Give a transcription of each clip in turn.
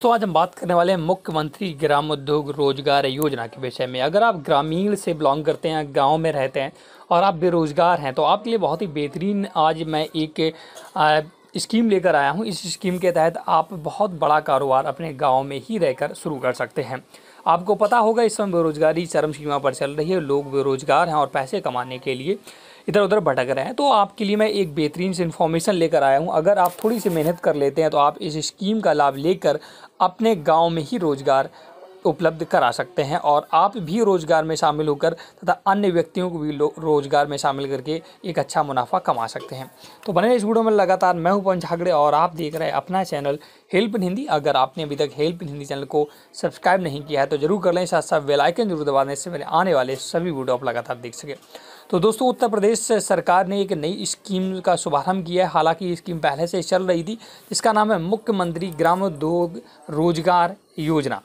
तो आज हम बात करने वाले हैं मुख्यमंत्री ग्राम उद्योग रोजगार योजना के विषय में अगर आप ग्रामीण से बिलोंग करते हैं गांव में रहते हैं और आप बेरोज़गार हैं तो आपके लिए बहुत ही बेहतरीन आज मैं एक स्कीम लेकर आया हूं इस स्कीम के तहत आप बहुत बड़ा कारोबार अपने गांव में ही रहकर शुरू कर सकते हैं आपको पता होगा इस समय बेरोज़गारी चरम सीमा पर चल रही है लोग बेरोज़गार हैं और पैसे कमाने के लिए इधर उधर भटक रहे हैं तो आपके लिए मैं एक बेहतरीन से इन्फॉर्मेशन लेकर आया हूँ अगर आप थोड़ी सी मेहनत कर लेते हैं तो आप इस स्कीम का लाभ लेकर अपने गाँव में ही रोज़गार उपलब्ध करा सकते हैं और आप भी रोजगार में शामिल होकर तथा अन्य व्यक्तियों को भी रोजगार में शामिल करके एक अच्छा मुनाफा कमा सकते हैं तो बने इस वीडियो में लगातार मैं हूं पवन झागड़े और आप देख रहे हैं अपना चैनल हेल्प इन हिंदी अगर आपने अभी तक हेल्प इन हिंदी चैनल को सब्सक्राइब नहीं किया है तो जरूर कर लें साथ साथ वेलाइकन जरूर दबा दें इससे मेरे आने वाले सभी वीडियो आप लगातार देख सकें तो दोस्तों उत्तर प्रदेश सरकार ने एक नई स्कीम का शुभारंभ किया है हालांकि स्कीम पहले से चल रही थी इसका नाम है मुख्यमंत्री ग्रामोद्योग रोजगार योजना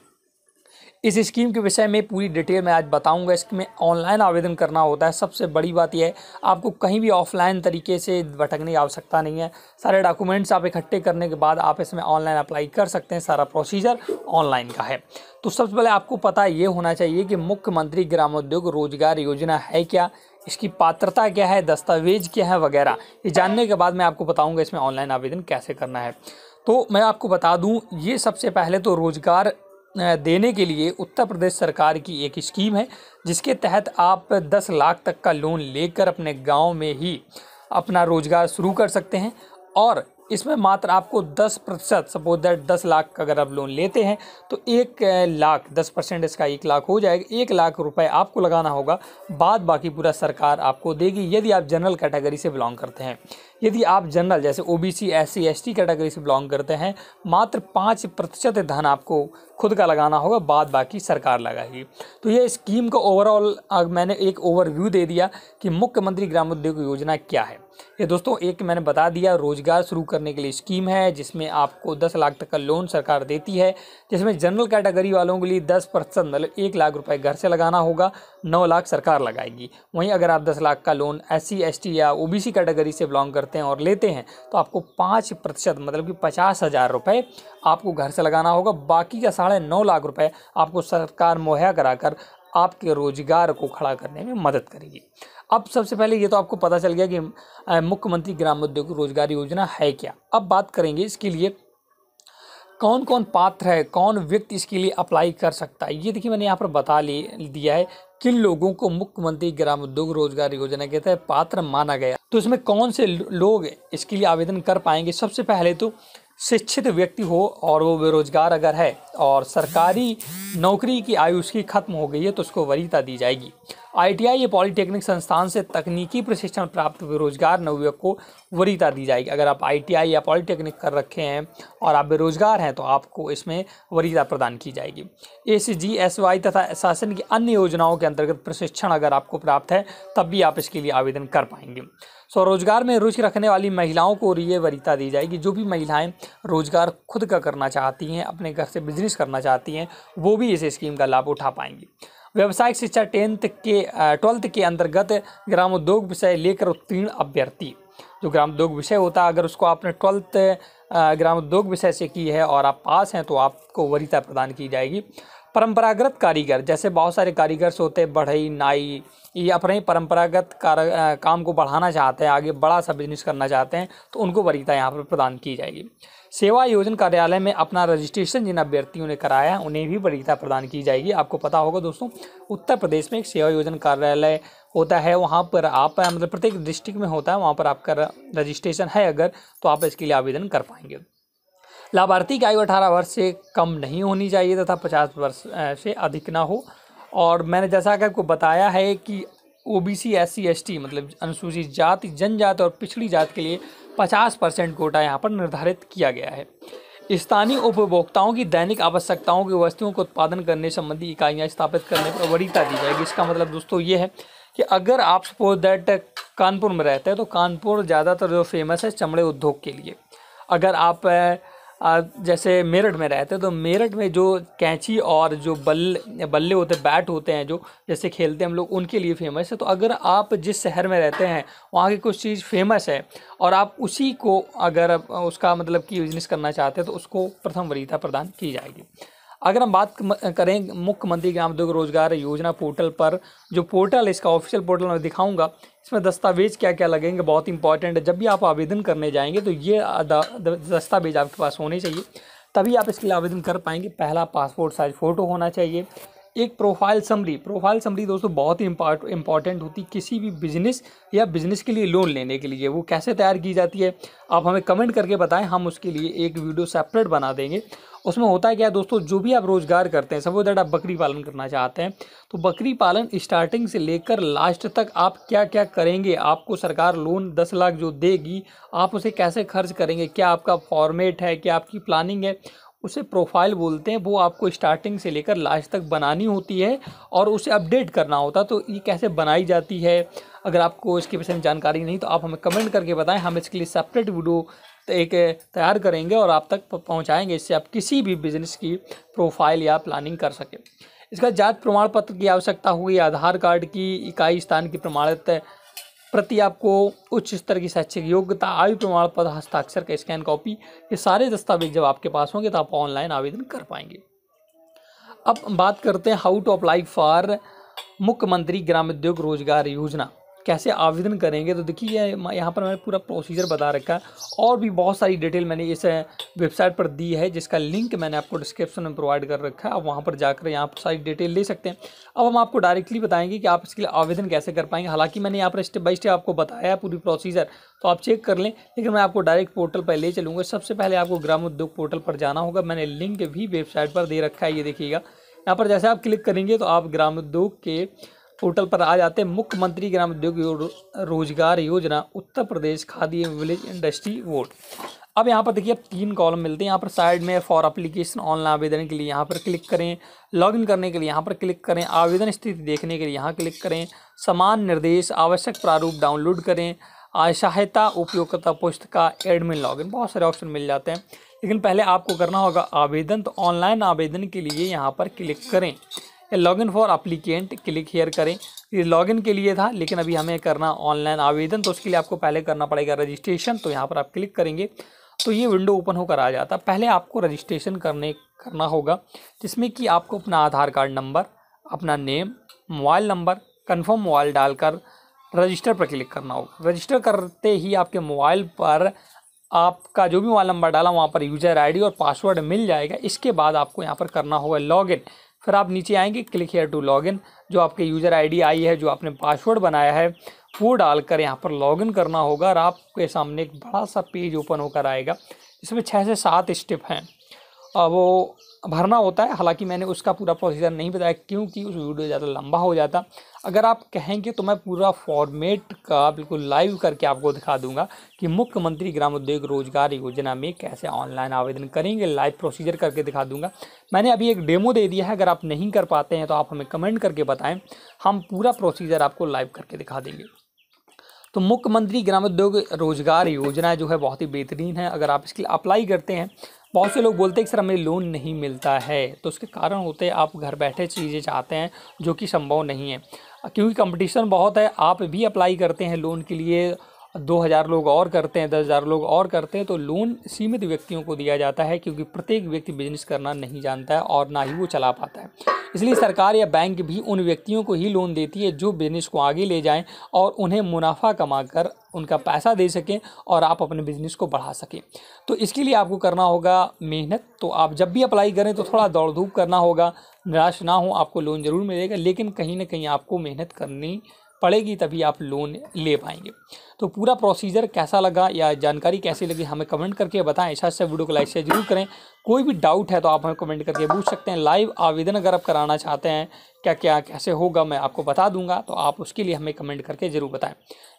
इस स्कीम के विषय में पूरी डिटेल मैं आज बताऊंगा इसमें ऑनलाइन आवेदन करना होता है सबसे बड़ी बात यह है आपको कहीं भी ऑफलाइन तरीके से भटकने की आवश्यकता नहीं है सारे डॉक्यूमेंट्स आप इकट्ठे करने के बाद आप इसमें ऑनलाइन अप्लाई कर सकते हैं सारा प्रोसीजर ऑनलाइन का है तो सबसे पहले आपको पता ये होना चाहिए कि मुख्यमंत्री ग्रामोद्योग रोजगार योजना है क्या इसकी पात्रता क्या है दस्तावेज क्या है वगैरह ये जानने के बाद मैं आपको बताऊँगा इसमें ऑनलाइन आवेदन कैसे करना है तो मैं आपको बता दूं ये सबसे पहले तो रोज़गार देने के लिए उत्तर प्रदेश सरकार की एक स्कीम है जिसके तहत आप 10 लाख तक का लोन लेकर अपने गांव में ही अपना रोज़गार शुरू कर सकते हैं और इसमें मात्र आपको 10 प्रतिशत सपोज दैट दस लाख का अगर आप लोन लेते हैं तो एक लाख दस परसेंट इसका एक लाख हो जाएगा एक लाख रुपए आपको लगाना होगा बाद बाकी पूरा सरकार आपको देगी यदि आप जनरल कैटेगरी से बिलोंग करते हैं यदि आप जनरल जैसे O B C S C S T category से बिलोंग करते हैं मात्र पाँच प्रतिशत धन आपको खुद का लगाना होगा बाद बाकी सरकार लगाएगी तो यह स्कीम का ओवरऑल मैंने एक ओवरव्यू दे दिया कि मुख्यमंत्री ग्राम उद्योग योजना क्या है ये दोस्तों एक मैंने बता दिया रोजगार शुरू करने के लिए स्कीम है जिसमें आपको 10 लाख तक का लोन सरकार देती है जिसमें जनरल कैटेगरी वालों के लिए 10 परसेंट मतलब एक लाख रुपए घर से लगाना होगा 9 लाख सरकार लगाएगी वहीं अगर आप 10 लाख का लोन एस सी या ओ कैटेगरी से बिलोंग करते करते हैं और लेते हैं तो आपको पाँच प्रतिशत मतलब कि पचास हज़ार रुपये आपको घर से लगाना होगा बाकी का साढ़े नौ लाख रुपए आपको सरकार मुहैया कराकर आपके रोजगार को खड़ा करने में मदद करेगी अब सबसे पहले ये तो आपको पता चल गया कि मुख्यमंत्री ग्राम उद्योग रोजगार योजना है क्या अब बात करेंगे इसके लिए कौन कौन पात्र है कौन व्यक्ति इसके लिए अप्लाई कर सकता है ये देखिए मैंने यहाँ पर बता ली दिया है किन लोगों को मुख्यमंत्री ग्राम उद्योग रोजगार योजना के तहत पात्र माना गया तो इसमें कौन से लोग इसके लिए आवेदन कर पाएंगे सबसे पहले तो शिक्षित व्यक्ति हो और वो बेरोजगार अगर है और सरकारी नौकरी की आयु उसकी खत्म हो गई है तो उसको वरीयता दी जाएगी आईटीआई या पॉलिटेक्निक संस्थान से तकनीकी प्रशिक्षण प्राप्त बेरोजगार नवयुवक को वरीयता दी जाएगी अगर आप आईटीआई या पॉलिटेक्निक कर रखे हैं और आप बेरोजगार हैं तो आपको इसमें वरीयता प्रदान की जाएगी एस जी एस वाई तथा शासन की अन्य योजनाओं के अंतर्गत प्रशिक्षण अगर आपको प्राप्त है तब भी आप इसके लिए आवेदन कर पाएंगे स्वरोजगार में रुचि रखने वाली महिलाओं को ये वरीयता दी जाएगी जो भी महिलाएँ रोजगार खुद का करना चाहती हैं अपने घर से बिजनेस कोशिश करना चाहती हैं वो भी इस स्कीम का लाभ उठा पाएंगी व्यावसायिक शिक्षा टेंथ के ट्वेल्थ के अंतर्गत ग्रामोद्योग विषय लेकर उत्तीर्ण अभ्यर्थी जो ग्रामोद्योग विषय होता है अगर उसको आपने ट्वेल्थ ग्रामोद्योग विषय से की है और आप पास हैं तो आपको वरीता प्रदान की जाएगी परंपरागत कारीगर जैसे बहुत सारे कारीगर होते बढ़ई नाई ये अपने परंपरागत कार काम को बढ़ाना चाहते हैं आगे बड़ा सा बिजनेस करना चाहते हैं तो उनको वरीयता यहाँ पर प्रदान की जाएगी सेवा योजन कार्यालय में अपना रजिस्ट्रेशन जिन अभ्यर्थियों ने कराया है उन्हें भी वरीयता प्रदान की जाएगी आपको पता होगा दोस्तों उत्तर प्रदेश में एक सेवा योजन कार्यालय होता है वहाँ पर आप मतलब प्रत्येक डिस्ट्रिक्ट में होता है वहाँ पर आपका रजिस्ट्रेशन है अगर तो आप इसके लिए आवेदन कर पाएंगे लाभार्थी की आयु अठारह वर्ष से कम नहीं होनी चाहिए तथा पचास वर्ष से अधिक ना हो और मैंने जैसा कि आपको बताया है कि O B C S C S T मतलब अनुसूचित जाति जनजाति और पिछड़ी जाति के लिए पचास परसेंट कोटा यहाँ पर निर्धारित किया गया है स्थानीय उपभोक्ताओं की दैनिक आवश्यकताओं की वस्तुओं का उत्पादन करने संबंधी इकाइयाँ स्थापित करने पर वरीयता दी जाएगी इसका मतलब दोस्तों ये है कि अगर आप सपोज दैट कानपुर में रहते हैं तो कानपुर ज़्यादातर जो फेमस है चमड़े उद्योग के लिए अगर आप जैसे मेरठ में रहते हैं तो मेरठ में जो कैंची और जो बल बल्ले होते हैं बैट होते हैं जो जैसे खेलते हैं हम लोग उनके लिए फेमस है तो अगर आप जिस शहर में रहते हैं वहाँ की कुछ चीज़ फेमस है और आप उसी को अगर उसका मतलब कि बिजनेस करना चाहते हैं तो उसको प्रथम वरीयता प्रदान की जाएगी अगर हम बात करें मुख्यमंत्री ग्राम उद्योग रोजगार योजना पोर्टल पर जो पोर्टल इसका ऑफिशियल पोर्टल मैं दिखाऊंगा इसमें दस्तावेज क्या क्या लगेंगे बहुत इंपॉर्टेंट है जब भी आप आवेदन करने जाएंगे तो ये दस्तावेज आपके पास होने चाहिए तभी आप इसके लिए आवेदन कर पाएंगे पहला पासपोर्ट साइज फ़ोटो होना चाहिए एक प्रोफाइल समरी प्रोफाइल समरी दोस्तों बहुत ही इंपॉर्टेंट होती है किसी भी बिजनेस या बिजनेस के लिए लोन लेने के लिए वो कैसे तैयार की जाती है आप हमें कमेंट करके बताएं हम उसके लिए एक वीडियो सेपरेट बना देंगे उसमें होता है क्या दोस्तों जो भी आप रोज़गार करते हैं सपोज दैट आप बकरी पालन करना चाहते हैं तो बकरी पालन स्टार्टिंग से लेकर लास्ट तक आप क्या क्या करेंगे आपको सरकार लोन दस लाख जो देगी आप उसे कैसे खर्च करेंगे क्या आपका फॉर्मेट है क्या आपकी प्लानिंग है उसे प्रोफाइल बोलते हैं वो आपको स्टार्टिंग से लेकर लास्ट तक बनानी होती है और उसे अपडेट करना होता है तो ये कैसे बनाई जाती है अगर आपको इसके विषय में जानकारी नहीं तो आप हमें कमेंट करके बताएं हम इसके लिए सेपरेट वीडियो तो एक तैयार करेंगे और आप तक पहुंचाएंगे इससे आप किसी भी बिज़नेस की प्रोफाइल या प्लानिंग कर सकें इसका जात प्रमाण पत्र की आवश्यकता हुई आधार कार्ड की इकाई स्थान की प्रमाणित प्रति आपको उच्च स्तर की शैक्षिक योग्यता आयु प्रमाण पत्र हस्ताक्षर का स्कैन कॉपी ये सारे दस्तावेज जब आपके पास होंगे तो आप ऑनलाइन आवेदन कर पाएंगे अब बात करते हैं हाउ टू अप्लाई फॉर मुख्यमंत्री ग्राम उद्योग रोजगार योजना कैसे आवेदन करेंगे तो देखिए यह यहाँ पर मैंने पूरा प्रोसीजर बता रखा है और भी बहुत सारी डिटेल मैंने इस वेबसाइट पर दी है जिसका लिंक मैंने आपको डिस्क्रिप्शन में प्रोवाइड कर रखा है आप वहाँ पर जाकर यहाँ पर सारी डिटेल ले सकते हैं अब हम आपको डायरेक्टली बताएंगे कि आप इसके लिए आवेदन कैसे कर पाएंगे हालांकि मैंने यहाँ पर स्टेप बाई स्टेप आपको बताया पूरी प्रोसीजर तो आप चेक कर लें लेकिन मैं आपको डायरेक्ट पोर्टल पर ले चलूँगा सबसे पहले आपको ग्राम उद्योग पोर्टल पर जाना होगा मैंने लिंक भी वेबसाइट पर दे रखा है ये देखिएगा यहाँ पर जैसे आप क्लिक करेंगे तो आप ग्राम उद्योग के पोर्टल पर आ जाते हैं मुख्यमंत्री ग्राम उद्योग रोजगार योजना उत्तर प्रदेश खादी एवं विलेज इंडस्ट्री वोट अब यहाँ पर देखिए तीन कॉलम मिलते हैं यहाँ पर साइड में फॉर अप्लीकेशन ऑनलाइन आवेदन के लिए यहाँ पर क्लिक करें लॉगिन करने के लिए यहाँ पर क्लिक करें आवेदन स्थिति देखने के लिए यहाँ क्लिक करें समान निर्देश आवश्यक प्रारूप डाउनलोड करें सहायता उपयोगकर्ता पुस्तिका एडमिन लॉगिन बहुत सारे ऑप्शन मिल जाते हैं लेकिन पहले आपको करना होगा आवेदन तो ऑनलाइन आवेदन के लिए यहाँ पर क्लिक करें login for applicant click here करें ये लॉगिन के लिए था लेकिन अभी हमें करना ऑनलाइन आवेदन तो उसके लिए आपको पहले करना पड़ेगा रजिस्ट्रेशन तो यहाँ पर आप क्लिक करेंगे तो ये विंडो ओपन होकर आ जाता पहले आपको रजिस्ट्रेशन करने करना होगा जिसमें कि आपको अपना आधार कार्ड नंबर अपना name mobile number confirm mobile डालकर रजिस्टर पर क्लिक करना होगा रजिस्टर करते ही आपके मोबाइल पर आपका जो भी मोबाइल नंबर डाला वहाँ पर यूजर आईडी और पासवर्ड मिल जाएगा इसके बाद आपको यहाँ पर करना होगा लॉगिन फिर आप नीचे आएंगे क्लिक हेयर टू लॉगिन जो आपके यूज़र आईडी आई है जो आपने पासवर्ड बनाया है वो डालकर यहाँ पर लॉगिन करना होगा और आपके सामने एक बड़ा सा पेज ओपन होकर आएगा इसमें छः से सात स्टेप हैं और वो भरना होता है हालांकि मैंने उसका पूरा प्रोसीजर नहीं बताया क्योंकि उस वीडियो ज़्यादा लंबा हो जाता अगर आप कहेंगे तो मैं पूरा फॉर्मेट का बिल्कुल लाइव करके आपको दिखा दूंगा कि मुख्यमंत्री ग्राम उद्योग रोजगार योजना में कैसे ऑनलाइन आवेदन करेंगे लाइव प्रोसीजर करके दिखा दूंगा मैंने अभी एक डेमो दे दिया है अगर आप नहीं कर पाते हैं तो आप हमें कमेंट करके बताएँ हम पूरा प्रोसीजर आपको लाइव करके दिखा देंगे तो मुख्यमंत्री ग्रामोद्योग रोजगार योजना जो है बहुत ही बेहतरीन है अगर आप इसके लिए अप्लाई करते हैं बहुत से लोग बोलते हैं कि सर हमें लोन नहीं मिलता है तो उसके कारण होते हैं आप घर बैठे चीज़ें चाहते हैं जो कि संभव नहीं है क्योंकि कंपटीशन बहुत है आप भी अप्लाई करते हैं लोन के लिए दो हज़ार लोग और करते हैं दस हज़ार लोग और करते हैं तो लोन सीमित व्यक्तियों को दिया जाता है क्योंकि प्रत्येक व्यक्ति बिजनेस करना नहीं जानता है और ना ही वो चला पाता है इसलिए सरकार या बैंक भी उन व्यक्तियों को ही लोन देती है जो बिजनेस को आगे ले जाएं और उन्हें मुनाफा कमाकर उनका पैसा दे सकें और आप अपने बिजनेस को बढ़ा सकें तो इसके लिए आपको करना होगा मेहनत तो आप जब भी अप्लाई करें तो थोड़ा दौड़ धूप करना होगा निराश ना हो आपको लोन ज़रूर मिलेगा लेकिन कहीं ना कहीं आपको मेहनत करनी पड़ेगी तभी आप लोन ले पाएंगे तो पूरा प्रोसीजर कैसा लगा या जानकारी कैसी लगी हमें कमेंट करके बताएं साथ से वीडियो को लाइक शेयर जरूर करें कोई भी डाउट है तो आप हमें कमेंट करके पूछ सकते हैं लाइव आवेदन अगर आप कराना चाहते हैं क्या क्या कैसे होगा मैं आपको बता दूंगा तो आप उसके लिए हमें कमेंट करके ज़रूर बताएं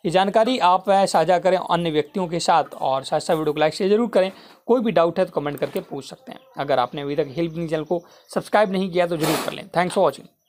ये जानकारी आप साझा करें अन्य व्यक्तियों के साथ और साथ साथ वीडियो को लाइक शेयर जरूर करें कोई भी डाउट है तो कमेंट करके पूछ सकते हैं अगर आपने अभी तक हेल्प चैनल को सब्सक्राइब नहीं किया तो जरूर कर लें थैंक्स फॉर वॉचिंग